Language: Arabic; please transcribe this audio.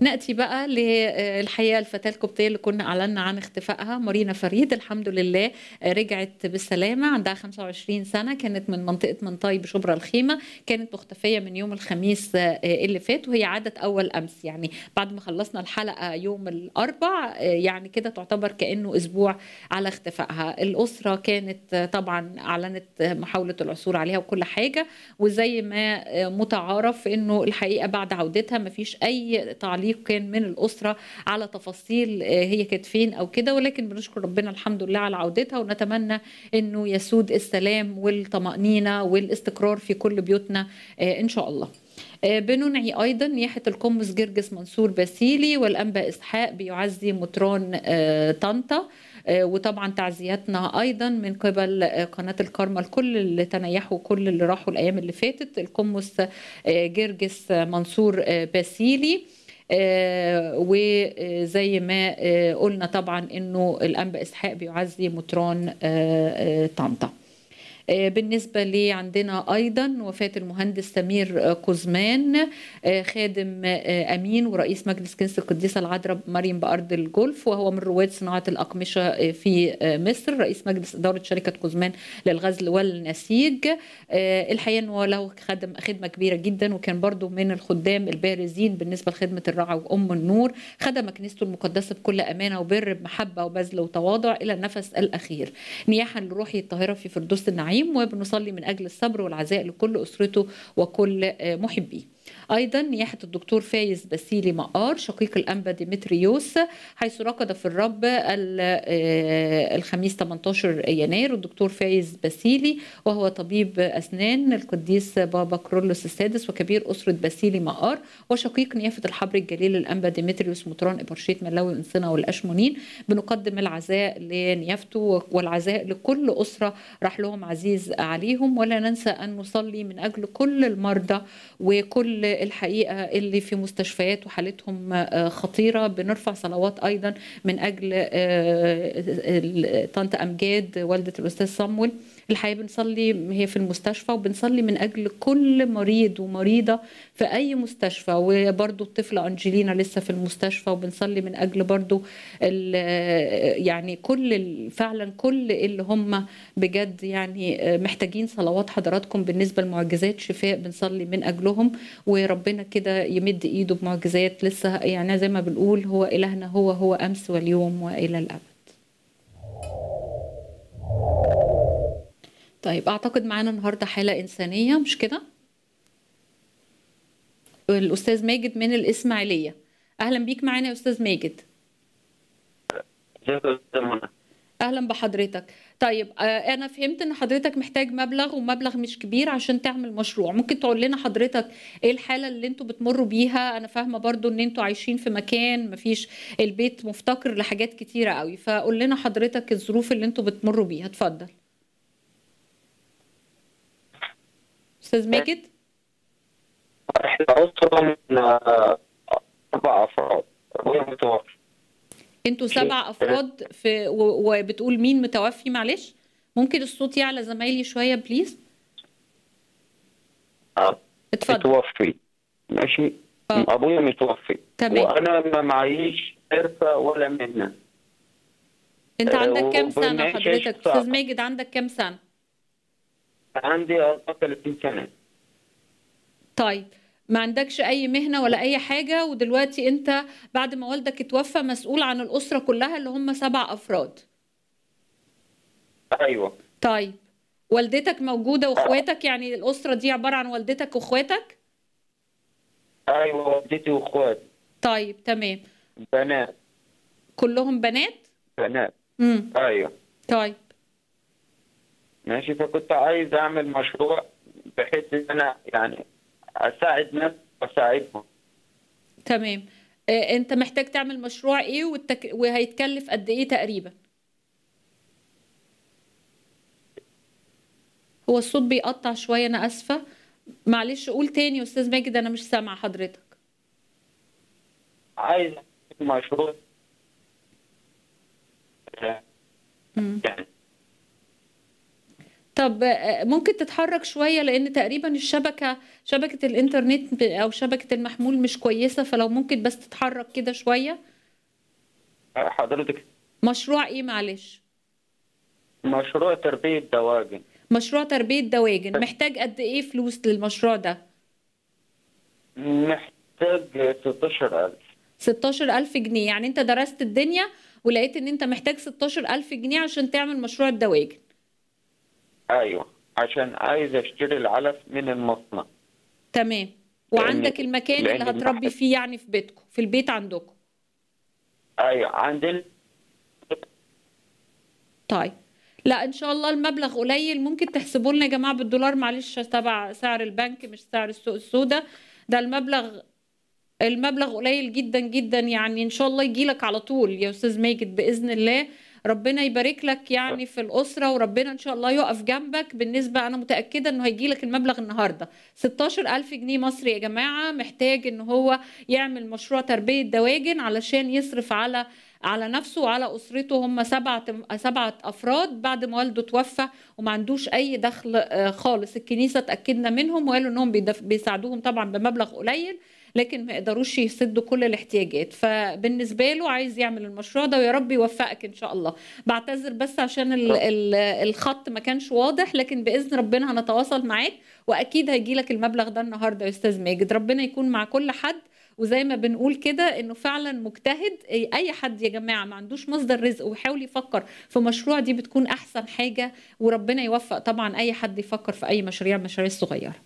ناتي بقى للحقيقه آه، الفتاه الكوبتيه اللي كنا اعلنا عن اختفائها مارينا فريد الحمد لله آه، رجعت بالسلامه عندها 25 سنه كانت من منطقه منطاي بشبرا الخيمه كانت مختفيه من يوم الخميس آه، اللي فات وهي عادت اول امس يعني بعد ما خلصنا الحلقه يوم الاربع يعني كده تعتبر كانه اسبوع على اختفائها الاسره كانت طبعا اعلنت محاوله العثور عليها وكل حاجه وزي ما متعارف انه الحقيقه بعد عودتها مفيش اي تعليق تعليق كان من الاسره على تفاصيل آه، هي كانت فين او كده ولكن بنشكر ربنا الحمد لله على عودتها ونتمنى انه يسود السلام والطمانينه والاستقرار في كل بيوتنا آه، ان شاء الله آه، بننعي ايضا نياحه القمص جرجس منصور باسيلي والانبا اسحاق بيعزي مطران طنطا وطبعا تعزياتنا ايضا من قبل قناه الكرمه لكل اللي تنيحوا كل اللي راحوا الايام اللي فاتت القمص جرجس منصور باسيلي آه، وزي ما آه، قلنا طبعا انه الانبا اسحاق بيعزي مطران آه، طنطا آه، بالنسبة لي عندنا أيضا وفاة المهندس سمير آه، كوزمان آه، خادم أمين ورئيس مجلس كنيسة القديسة العذراء مريم بأرض الجولف وهو من رواد صناعة الأقمشة في مصر رئيس مجلس إدارة شركة كوزمان للغزل والنسيج الحقيقة أنه له خدم خدمة كبيرة جدا وكان برضو من الخدام البارزين بالنسبة لخدمة الرعى وأم النور خدم كنيسته المقدسة بكل أمانة وبر بمحبة وبذل وتواضع إلى النفس الأخير نياحا لروحي الطاهرة في فردوس النعيم النعيم وبنصلي من أجل الصبر والعزاء لكل أسرته وكل آه، محبيه ايضا نياحه الدكتور فايز بسيلي مقار شقيق الانبا ديمتريوس حيث رقد في الرب آه، الخميس 18 يناير الدكتور فايز بسيلي وهو طبيب اسنان القديس بابا كرولوس السادس وكبير اسره بسيلي مقار وشقيق نيافه الحبر الجليل الانبا ديمتريوس مطران ابرشيت ملاوي انسنا والاشمونين بنقدم العزاء لنيافته والعزاء لكل اسره راح لهم عزيز عليهم ولا ننسى ان نصلي من اجل كل المرضى وكل كل الحقيقه اللي في مستشفيات وحالتهم آه، خطيره بنرفع صلوات ايضا من اجل آه، طنط امجاد والده الاستاذ صمول الحقيقه بنصلي هي في المستشفى وبنصلي من اجل كل مريض ومريضه في اي مستشفى وبرده الطفله انجلينا لسه في المستشفى وبنصلي من اجل برده يعني كل فعلا كل اللي هم بجد يعني محتاجين صلوات حضراتكم بالنسبه لمعجزات شفاء بنصلي من اجلهم وربنا كده يمد ايده بمعجزات لسه يعني زي ما بنقول هو الهنا هو هو امس واليوم والى الابد طيب اعتقد معانا النهارده حاله انسانيه مش كده الاستاذ ماجد من الاسماعيليه اهلا بيك معانا يا استاذ ماجد اهلا بحضرتك طيب آه، انا فهمت ان حضرتك محتاج مبلغ ومبلغ مش كبير عشان تعمل مشروع ممكن تقول لنا حضرتك ايه الحاله اللي انتوا بتمروا بيها انا فاهمه برضو ان انتوا عايشين في مكان مفيش البيت مفتقر لحاجات كتيره قوي فقول لنا حضرتك الظروف اللي انتوا بتمروا بيها اتفضل استاذ ماجد احنا اسره آه، من اربع افراد ابويا متوفي انتوا سبع افراد في وبتقول مين متوفي معلش ممكن الصوت يعلى زمايلي شويه بليز آه، اتفضل متوفي ماشي آه. ابويا متوفي تمام وانا ما معيش ارثه ولا منه انت عندك كام سنه حضرتك استاذ ماجد عندك كام سنه عندي 34 سنه طيب ما عندكش اي مهنه ولا اي حاجه ودلوقتي انت بعد ما والدك اتوفى مسؤول عن الاسره كلها اللي هم سبع افراد ايوه طيب والدتك موجوده واخواتك يعني الاسره دي عباره عن والدتك واخواتك ايوه والدتي واخواتي طيب تمام بنات كلهم بنات بنات امم ايوه طيب ماشي فكنت عايز اعمل مشروع بحيث ان انا يعني اساعد ناس واساعدهم تمام آه، انت محتاج تعمل مشروع ايه والتك... وهيتكلف قد ايه تقريبا هو الصوت بيقطع شويه انا اسفه معلش قول تاني يا استاذ ماجد انا مش سامعه حضرتك عايز مشروع يعني طب آه، ممكن تتحرك شويه لان تقريبا الشبكه شبكه الانترنت او شبكه المحمول مش كويسه فلو ممكن بس تتحرك كده شويه حضرتك مشروع ايه معلش مشروع تربيه دواجن مشروع تربيه دواجن محتاج قد ايه فلوس للمشروع ده محتاج 16000 16000 جنيه يعني انت درست الدنيا ولقيت ان انت محتاج 16000 جنيه عشان تعمل مشروع الدواجن ايوه عشان عايز اشتري العلف من المصنع تمام وعندك لأن... المكان لأن اللي هتربي فيه يعني في بيتكم في البيت عندكم ايوه عندنا طيب لا ان شاء الله المبلغ قليل ممكن تحسبوا لنا يا جماعه بالدولار معلش تبع سعر البنك مش سعر السوق السوداء ده المبلغ المبلغ قليل جدا جدا يعني ان شاء الله يجي لك على طول يا استاذ ماجد باذن الله ربنا يبارك لك يعني في الاسره وربنا ان شاء الله يقف جنبك بالنسبه انا متاكده انه هيجي لك المبلغ النهارده 16000 جنيه مصري يا جماعه محتاج ان هو يعمل مشروع تربيه دواجن علشان يصرف على على نفسه وعلى اسرته هم سبعه سبعه افراد بعد ما والده توفى وما عندوش اي دخل آه، خالص الكنيسه اتاكدنا منهم وقالوا انهم بيساعدوهم طبعا بمبلغ قليل لكن ما قدروش يسدوا كل الاحتياجات فبالنسبه له عايز يعمل المشروع ده ويا رب يوفقك ان شاء الله بعتذر بس عشان الخط ما كانش واضح لكن باذن ربنا هنتواصل معاك واكيد هيجي لك المبلغ ده النهارده يا استاذ ماجد ربنا يكون مع كل حد وزي ما بنقول كده انه فعلا مجتهد إيه، اي حد يا جماعه ما عندوش مصدر رزق ويحاول يفكر في مشروع دي بتكون احسن حاجه وربنا يوفق طبعا اي حد يفكر في اي مشاريع مشاريع صغيره